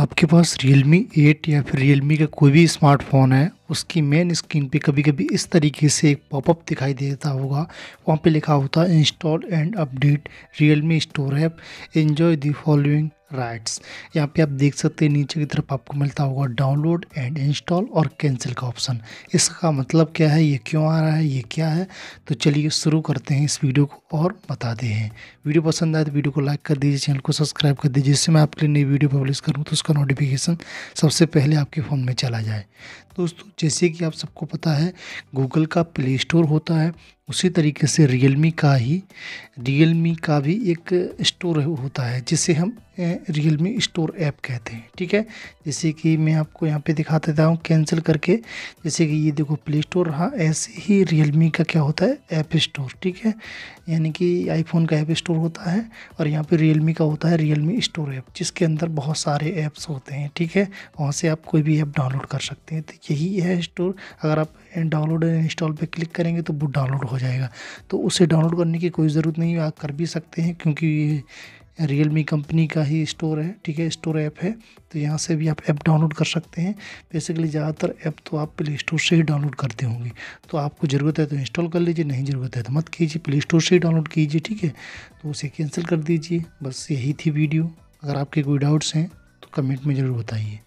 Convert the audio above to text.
आपके पास Realme 8 या फिर Realme का कोई भी स्मार्टफोन है उसकी मेन स्क्रीन पे कभी कभी इस तरीके से एक पॉपअप दिखाई देता होगा वहाँ पे लिखा होता है install and update Realme store app enjoy the following rights यहाँ पे आप देख सकते हैं नीचे की तरफ आपको मिलता होगा डाउनलोड एंड इंस्टॉल और कैंसिल का ऑप्शन इसका मतलब क्या है ये क्यों आ रहा है ये क्या है तो चलिए शुरू करते हैं इस वीडियो को और बताते हैं वीडियो पसंद आए तो वीडियो को लाइक कर दीजिए चैनल को सब्सक्राइब कर दीजिए जिससे मैं आपके लिए नई वीडियो पब्लिश करूँ तो उसका नोटिफिकेशन सबसे पहले आपके फ़ोन में चला जाए दोस्तों जैसे कि आप सबको पता है गूगल का प्ले स्टोर होता है उसी तरीके से रियलमी का ही रियलमी का भी एक स्टोर होता है जिसे हम रियलमी स्टोर ऐप कहते हैं ठीक है जैसे कि मैं आपको यहाँ पे दिखा देता हूँ कैंसिल करके जैसे कि ये देखो प्ले स्टोर रहा ऐसे ही रियलमी का क्या होता है ऐप स्टोर ठीक है यानी कि आईफोन का ऐप स्टोर होता है और यहाँ पे रियलमी का होता है रियलमी स्टोर ऐप जिसके अंदर बहुत सारे ऐप्स होते हैं ठीक है वहाँ से आप कोई भी ऐप डाउनलोड कर सकते हैं तो यही है स्टोर अगर आप डाउनलोड इंस्टॉल पर क्लिक करेंगे तो वो डाउनलोड हो जाएगा तो उसे डाउनलोड करने की कोई ज़रूरत नहीं है आप कर भी सकते हैं क्योंकि ये रियल मी कंपनी का ही स्टोर है ठीक है स्टोर ऐप है तो यहाँ से भी आप ऐप डाउनलोड कर सकते हैं बेसिकली ज़्यादातर ऐप तो आप प्ले स्टोर से ही डाउनलोड करते होंगे तो आपको ज़रूरत है तो इंस्टॉल कर लीजिए नहीं ज़रूरत है तो मत कीजिए प्ले स्टोर से ही डाउनलोड कीजिए ठीक है तो उसे कैंसिल कर दीजिए बस यही थी वीडियो अगर आपके कोई डाउट्स हैं तो कमेंट में ज़रूर बताइए